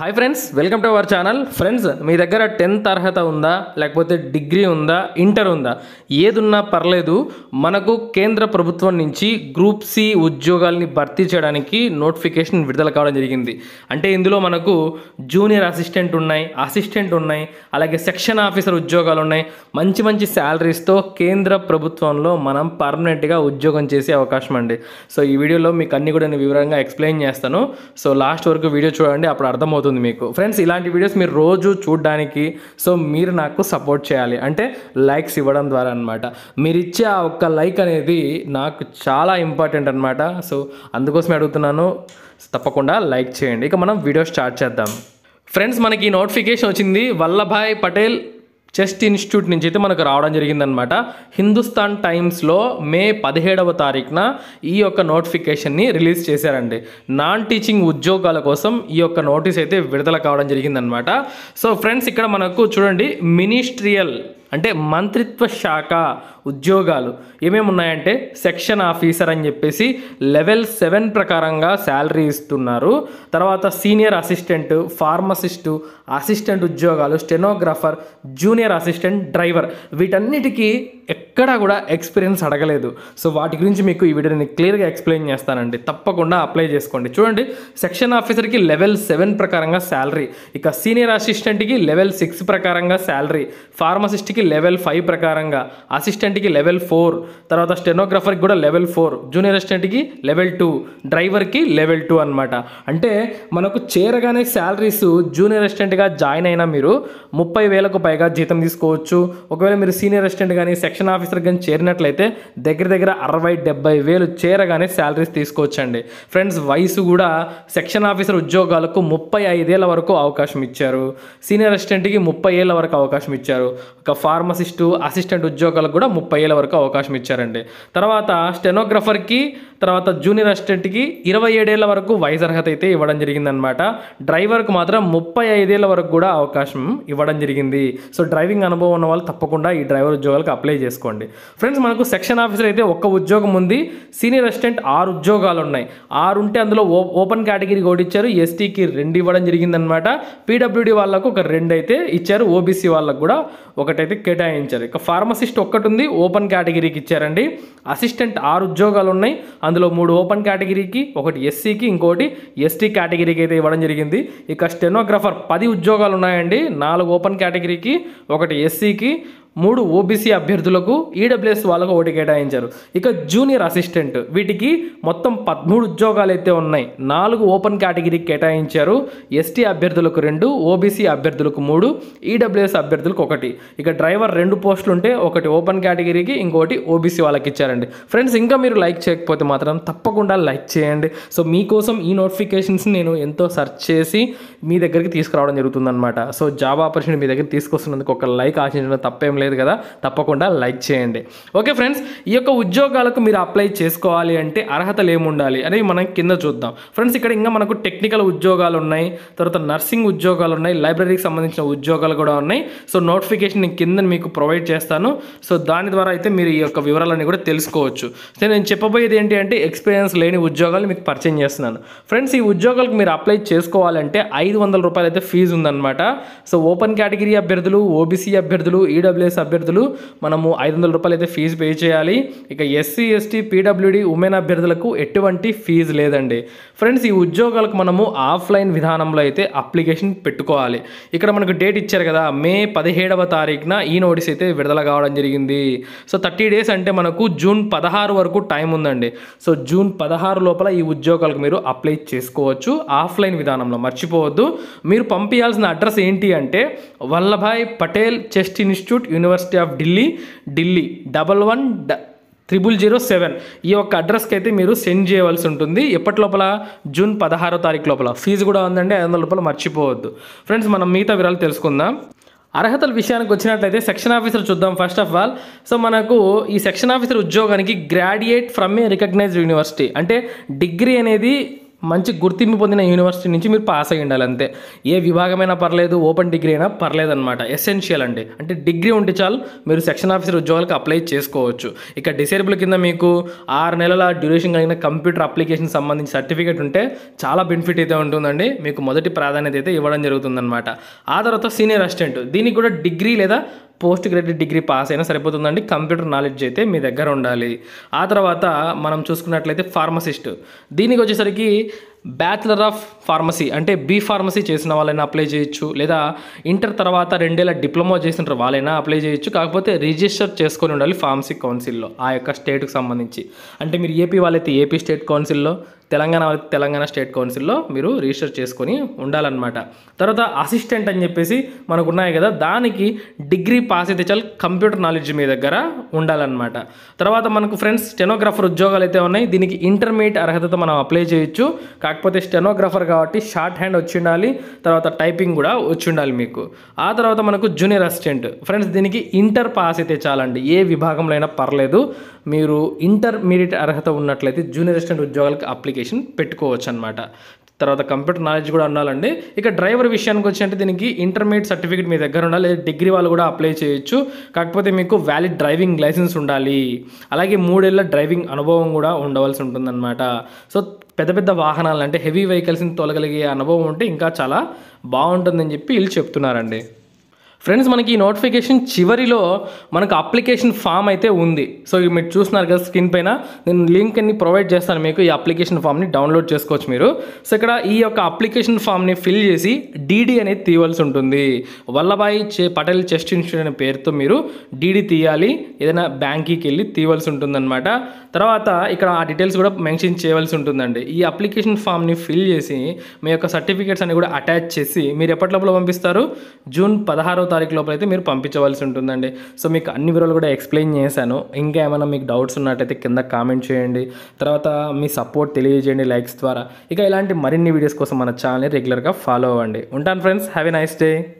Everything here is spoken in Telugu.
hi friends welcome to our channel friends మీ దగ్గర టెన్త్ అర్హత ఉందా లేకపోతే డిగ్రీ ఉందా ఇంటర్ ఉందా ఏదున్నా పర్లేదు మనకు కేంద్ర ప్రభుత్వం నుంచి గ్రూప్ సి ఉద్యోగాల్ని భర్తీ చేయడానికి నోటిఫికేషన్ విడుదల కావడం జరిగింది అంటే ఇందులో మనకు జూనియర్ అసిస్టెంట్ ఉన్నాయి అసిస్టెంట్ ఉన్నాయి అలాగే సెక్షన్ ఆఫీసర్ ఉద్యోగాలు ఉన్నాయి మంచి మంచి శాలరీస్తో కేంద్ర ప్రభుత్వంలో మనం పర్మనెంట్గా ఉద్యోగం చేసే అవకాశం అండి సో ఈ వీడియోలో మీకు అన్ని కూడా నేను వివరంగా ఎక్స్ప్లెయిన్ చేస్తాను సో లాస్ట్ వరకు వీడియో చూడండి అప్పుడు అర్థమవుతుంది అవుతుంది మీకు ఫ్రెండ్స్ ఇలాంటి వీడియోస్ మీరు రోజు చూడడానికి సో మీరు నాకు సపోర్ట్ చేయాలి అంటే లైక్స్ ఇవ్వడం ద్వారా అనమాట మీరు ఇచ్చే ఆ ఒక్క లైక్ అనేది నాకు చాలా ఇంపార్టెంట్ అనమాట సో అందుకోసమే అడుగుతున్నాను తప్పకుండా లైక్ చేయండి ఇక మనం వీడియో స్టార్ట్ చేద్దాం ఫ్రెండ్స్ మనకి నోటిఫికేషన్ వచ్చింది వల్లభాయ్ పటేల్ చెస్ట్ ఇన్స్టిట్యూట్ నుంచి అయితే మనకు రావడం జరిగిందనమాట హిందుస్థాన్ టైమ్స్లో మే పదిహేడవ తారీఖున ఈ యొక్క నోటిఫికేషన్ని రిలీజ్ చేశారండి నాన్ టీచింగ్ ఉద్యోగాల కోసం ఈ యొక్క నోటీస్ అయితే విడుదల కావడం జరిగిందనమాట సో ఫ్రెండ్స్ ఇక్కడ మనకు చూడండి మినిస్ట్రియల్ అంటే మంత్రిత్వ శాఖ ఉద్యోగాలు ఏమేమి ఉన్నాయంటే సెక్షన్ ఆఫీసర్ అని చెప్పేసి లెవెల్ సెవెన్ ప్రకారంగా శాలరీ ఇస్తున్నారు తర్వాత సీనియర్ అసిస్టెంట్ ఫార్మసిస్టు అసిస్టెంట్ ఉద్యోగాలు స్టెనోగ్రాఫర్ జూనియర్ అసిస్టెంట్ డ్రైవర్ వీటన్నిటికీ ఎక్కడా కూడా ఎక్స్పీరియన్స్ అడగలేదు సో వాటి గురించి మీకు ఈ వీడియోని క్లియర్గా ఎక్స్ప్లెయిన్ చేస్తానండి తప్పకుండా అప్లై చేసుకోండి చూడండి సెక్షన్ ఆఫీసర్కి లెవెల్ సెవెన్ ప్రకారంగా శాలరీ ఇక సీనియర్ అసిస్టెంట్కి లెవెల్ సిక్స్ ప్రకారంగా శాలరీ ఫార్మసిస్ట్కి అసిస్టెంట్కి లెవెల్ ఫైవ్ ప్రకారంగా అసిస్టెంట్కి లెవెల్ ఫోర్ తర్వాత స్టెనోగ్రఫర్కి కూడా లెవెల్ ఫోర్ జూనియర్ అసిస్టెంట్కి లెవెల్ టూ డ్రైవర్కి లెవెల్ టూ అనమాట అంటే మనకు చేరగానే శాలరీస్ జూనియర్ అసిస్టెంట్గా జాయిన్ అయినా మీరు ముప్పై వేలకు పైగా జీతం తీసుకోవచ్చు ఒకవేళ మీరు సీనియర్ అసిస్టెంట్ కానీ సెక్షన్ ఆఫీసర్ కానీ చేరినట్లయితే దగ్గర దగ్గర అరవై డెబ్బై వేలు చేరగానే శాలరీస్ తీసుకోవచ్చండి ఫ్రెండ్స్ వయసు కూడా సెక్షన్ ఆఫీసర్ ఉద్యోగాలకు ముప్పై ఐదేళ్ల వరకు అవకాశం ఇచ్చారు సీనియర్ అసిస్టెంట్కి ముప్పై ఏళ్ళ వరకు అవకాశం ఇచ్చారు ఒక ఫార్మసిస్టు అసిస్టెంట్ ఉద్యోగాలకు కూడా ముప్పై ఏళ్ళ వరకు అవకాశం ఇచ్చారండి తర్వాత స్టెనోగ్రఫర్కి తర్వాత జూనియర్ అసిస్టెంట్కి ఇరవై ఏడేళ్ల వరకు అర్హత అయితే ఇవ్వడం జరిగిందనమాట డ్రైవర్కి మాత్రం ముప్పై ఐదేళ్ల వరకు కూడా అవకాశం ఇవ్వడం జరిగింది సో డ్రైవింగ్ అనుభవం ఉన్న వాళ్ళు తప్పకుండా ఈ డ్రైవర్ ఉద్యోగాలకు అప్లై చేసుకోండి ఫ్రెండ్స్ మనకు సెక్షన్ ఆఫీసర్ అయితే ఒక్క ఉద్యోగం ఉంది సీనియర్ అసిస్టెంట్ ఆరు ఉద్యోగాలు ఉన్నాయి ఆరు ఉంటే అందులో ఓపెన్ కేటగిరీ కూడా ఇచ్చారు ఎస్టీకి రెండు ఇవ్వడం జరిగిందనమాట పీడబ్ల్యూడి వాళ్ళకు ఒక రెండు అయితే ఇచ్చారు ఓబీసీ వాళ్ళకు కూడా ఒకటైతే కేటాయించారు ఇక ఫార్మసిస్ట్ ఒక్కటి ఉంది ఓపెన్ కేటగిరీకి ఇచ్చారండి అసిస్టెంట్ ఆరు ఉద్యోగాలు ఉన్నాయి అందులో మూడు ఓపెన్ కేటగిరీకి ఒకటి ఎస్సీకి ఇంకోటి ఎస్టీ కేటగిరీకి అయితే ఇవ్వడం జరిగింది ఇక స్టెనోగ్రఫర్ పది ఉద్యోగాలు ఉన్నాయండి నాలుగు ఓపెన్ కేటగిరీకి ఒకటి ఎస్సీకి మూడు ఓబీసీ అభ్యర్థులకు ఈడబ్ల్యూఎస్ e వాళ్ళకు ఒకటి కేటాయించారు ఇక జూనియర్ అసిస్టెంట్ వీటికి మొత్తం పదమూడు ఉద్యోగాలు అయితే ఉన్నాయి నాలుగు ఓపెన్ కేటగిరీకి కేటాయించారు ఎస్టీ అభ్యర్థులకు రెండు ఓబీసీ అభ్యర్థులకు మూడు ఈడబ్ల్యూఎస్ e అభ్యర్థులకు ఒకటి ఇక డ్రైవర్ రెండు పోస్టులు ఉంటే ఒకటి ఓపెన్ కేటగిరీకి ఇంకోటి ఓబీసీ వాళ్ళకి ఇచ్చారండి ఫ్రెండ్స్ ఇంకా మీరు లైక్ చేయకపోతే మాత్రం తప్పకుండా లైక్ చేయండి సో మీకోసం ఈ నోటిఫికేషన్స్ని నేను ఎంతో సెర్చ్ చేసి మీ దగ్గరికి తీసుకురావడం జరుగుతుందన్నమాట సో జాబ్ ఆపర్చునిటీ మీ దగ్గర తీసుకొస్తున్నందుకు ఒక లైక్ ఆశించడం తప్పేం లేదు కదా తప్పకుండా లైక్ చేయండి ఓకే ఫ్రెండ్స్ ఈ యొక్క ఉద్యోగాలకు మీరు అప్లై చేసుకోవాలి అంటే అర్హతలు ఏముండాలి అనేవి మనం కింద చూద్దాం ఫ్రెండ్స్ ఇక్కడ ఇంకా మనకు టెక్నికల్ ఉద్యోగాలు ఉన్నాయి తర్వాత నర్సింగ్ ఉద్యోగాలు ఉన్నాయి లైబ్రరీకి సంబంధించిన ఉద్యోగాలు కూడా ఉన్నాయి సో నోటిఫికేషన్ నేను కింద మీకు ప్రొవైడ్ చేస్తాను సో దాని ద్వారా అయితే మీరు ఈ యొక్క వివరాలన్నీ కూడా తెలుసుకోవచ్చు సో నేను చెప్పబోయేది ఏంటి అంటే ఎక్స్పీరియన్స్ లేని ఉద్యోగాలు మీకు పరిచయం చేస్తున్నాను ఫ్రెండ్స్ ఈ ఉద్యోగాలకు మీరు అప్లై చేసుకోవాలంటే ఐదు వందల రూపాయలు అయితే ఫీజు ఉందన్నమాట సో ఓపెన్ కేటగిరీ అభ్యర్థులు ఓబీసీ అభ్యర్థులు ఈడబ్ల్యూ ఆంధ్రప్రదేశ్ అభ్యర్థులు మనము ఐదు వందల రూపాయలు అయితే ఫీజు పే చేయాలి ఇక ఎస్సీ ఎస్టీ పీడబ్ల్యూడి ఉమెన్ అభ్యర్థులకు ఎటువంటి ఫీజు లేదండి ఫ్రెండ్స్ ఈ ఉద్యోగాలకు మనము ఆఫ్లైన్ విధానంలో అయితే అప్లికేషన్ పెట్టుకోవాలి ఇక్కడ మనకు డేట్ ఇచ్చారు కదా మే పదిహేడవ తారీఖున ఈ నోటీస్ అయితే విడుదల కావడం జరిగింది సో థర్టీ డేస్ అంటే మనకు జూన్ పదహారు వరకు టైం ఉందండి సో జూన్ పదహారు లోపల ఈ ఉద్యోగాలకు మీరు అప్లై చేసుకోవచ్చు ఆఫ్లైన్ విధానంలో మర్చిపోవద్దు మీరు పంపించాల్సిన అడ్రస్ ఏంటి అంటే Vallabhbhai Patel chest institute university of Delhi Delhi double one triple zero seven ఈ యొక్క అడ్రస్కి అయితే మీరు సెండ్ చేయవలసి ఉంటుంది ఎప్పటి లోపల జూన్ పదహారో తారీఖు లోపల ఫీజు కూడా ఉందండి ఐదు వందల రూపాయలు మర్చిపోవద్దు ఫ్రెండ్స్ మనం మిగతా వివరాలు తెలుసుకుందాం అర్హతల విషయానికి వచ్చినట్లయితే సెక్షన్ ఆఫీసర్ చూద్దాం ఫస్ట్ ఆఫ్ ఆల్ సో మనకు ఈ సెక్షన్ ఆఫీసర్ ఉద్యోగానికి graduate from a recognized university అంటే డిగ్రీ అనేది మంచి గుర్తింపు పొందిన యూనివర్సిటీ నుంచి మీరు పాస్ అయ్యి ఉండాలి అంతే ఏ విభాగమైనా పర్లేదు ఓపెన్ డిగ్రీ అయినా పర్లేదు అనమాట ఎసెన్షియల్ అండి అంటే డిగ్రీ ఉంటే చాలు మీరు సెక్షన్ ఆఫీసర్ ఉద్యోగాలకు అప్లై చేసుకోవచ్చు ఇక డిసేబుల్ కింద మీకు ఆరు నెలల డ్యూరేషన్ కలిగిన కంప్యూటర్ అప్లికేషన్ సంబంధించి సర్టిఫికేట్ ఉంటే చాలా బెనిఫిట్ అయితే ఉంటుందండి మీకు మొదటి ప్రాధాన్యత అయితే ఇవ్వడం జరుగుతుందన్నమాట ఆ తర్వాత సీనియర్ అసిస్టెంట్ దీనికి కూడా డిగ్రీ లేదా పోస్ట్ గ్రాడ్యుయేట్ డిగ్రీ పాస్ అయినా సరిపోతుందండి కంప్యూటర్ నాలెడ్జ్ అయితే మీ దగ్గర ఉండాలి ఆ తర్వాత మనం చూసుకున్నట్లయితే ఫార్మసిస్ట్ దీనికి వచ్చేసరికి బ్యాచిలర్ ఆఫ్ ఫార్మసీ అంటే బీ ఫార్మసీ చేసిన వాళ్ళైనా అప్లై చేయొచ్చు లేదా ఇంటర్ తర్వాత రెండేళ్ళ డిప్లొమా చేసిన వాళ్ళైనా అప్లై చేయొచ్చు కాకపోతే రిజిస్టర్ చేసుకొని ఉండాలి ఫార్మసీ కౌన్సిల్లో ఆ యొక్క స్టేట్కి సంబంధించి అంటే మీరు ఏపీ వాళ్ళైతే ఏపీ స్టేట్ కౌన్సిల్లో తెలంగాణ వాళ్ళైతే తెలంగాణ స్టేట్ కౌన్సిల్లో మీరు రిజిస్టర్ చేసుకొని ఉండాలన్నమాట తర్వాత అసిస్టెంట్ అని చెప్పేసి మనకు ఉన్నాయి కదా దానికి డిగ్రీ పాస్ అయితే చాలు కంప్యూటర్ నాలెడ్జ్ మీ దగ్గర ఉండాలన్నమాట తర్వాత మనకు ఫ్రెండ్స్ స్టెనోగ్రాఫర్ ఉద్యోగాలు అయితే ఉన్నాయి దీనికి ఇంటర్మీడియట్ అర్హతతో మనం అప్లై చేయొచ్చు కాకపోతే స్టెనోగ్రఫర్ కాబట్టి షార్ట్ హ్యాండ్ వచ్చి ఉండాలి తర్వాత టైపింగ్ కూడా వచ్చి ఉండాలి మీకు ఆ తర్వాత మనకు జూనియర్ అసిస్టెంట్ ఫ్రెండ్స్ దీనికి ఇంటర్ పాస్ అయితే చాలండి ఏ విభాగంలో అయినా పర్లేదు మీరు ఇంటర్మీడియట్ అర్హత ఉన్నట్లయితే జూనియర్ అసిస్టెంట్ ఉద్యోగాలకు అప్లికేషన్ పెట్టుకోవచ్చు అనమాట తర్వాత కంప్యూటర్ నాలెడ్జ్ కూడా ఉండాలండి ఇక డ్రైవర్ విషయానికి వచ్చినట్టు దీనికి ఇంటర్మీడియట్ సర్టిఫికేట్ మీ దగ్గర ఉండాలి లేదా డిగ్రీ వాళ్ళు కూడా అప్లై చేయొచ్చు కాకపోతే మీకు వ్యాలిడ్ డ్రైవింగ్ లైసెన్స్ ఉండాలి అలాగే మూడేళ్ల డ్రైవింగ్ అనుభవం కూడా ఉండవలసి ఉంటుందన్నమాట సో పెద్ద పెద్ద వాహనాలు అంటే హెవీ వెహికల్స్ని తొలగలిగే అనుభవం ఉంటే ఇంకా చాలా బాగుంటుందని చెప్పి వీళ్ళు చెప్తున్నారండి ఫ్రెండ్స్ మనకి ఈ నోటిఫికేషన్ చివరిలో మనకు అప్లికేషన్ ఫామ్ అయితే ఉంది సో మీరు చూస్తున్నారు కదా స్క్రీన్ పైన నేను లింక్ అన్ని ప్రొవైడ్ చేస్తాను మీకు ఈ అప్లికేషన్ ఫామ్ని డౌన్లోడ్ చేసుకోవచ్చు మీరు సో ఇక్కడ ఈ యొక్క అప్లికేషన్ ఫామ్ని ఫిల్ చేసి డీడీ అనేది తీయవలసి ఉంటుంది వల్లభాయ్ చే పటేల్ చెస్ట్ ఇన్స్టిట్యూట్ అనే పేరుతో మీరు డీడీ తీయాలి ఏదైనా బ్యాంక్కి వెళ్ళి తీయవలసి ఉంటుందన్నమాట తర్వాత ఇక్కడ ఆ డీటెయిల్స్ కూడా మెన్షన్ చేయవలసి ఉంటుందండి ఈ అప్లికేషన్ ఫామ్ని ఫిల్ చేసి మీ యొక్క సర్టిఫికేట్స్ అన్ని కూడా అటాచ్ చేసి మీరు ఎప్పటిలోపల పంపిస్తారు జూన్ పదహారో తారీఖు లోపల అయితే మీరు పంపించవలసి ఉంటుందండి సో మీకు అన్ని వివరాలు కూడా ఎక్స్ప్లెయిన్ చేశాను ఇంకా ఏమైనా మీకు డౌట్స్ ఉన్నట్టయితే కింద కామెంట్ చేయండి తర్వాత మీ సపోర్ట్ తెలియజేయండి లైక్స్ ద్వారా ఇక ఇలాంటి మరిన్ని వీడియోస్ కోసం మన ఛానల్ని రెగ్యులర్గా ఫాలో అవ్వండి ఉంటాను friends have a nice day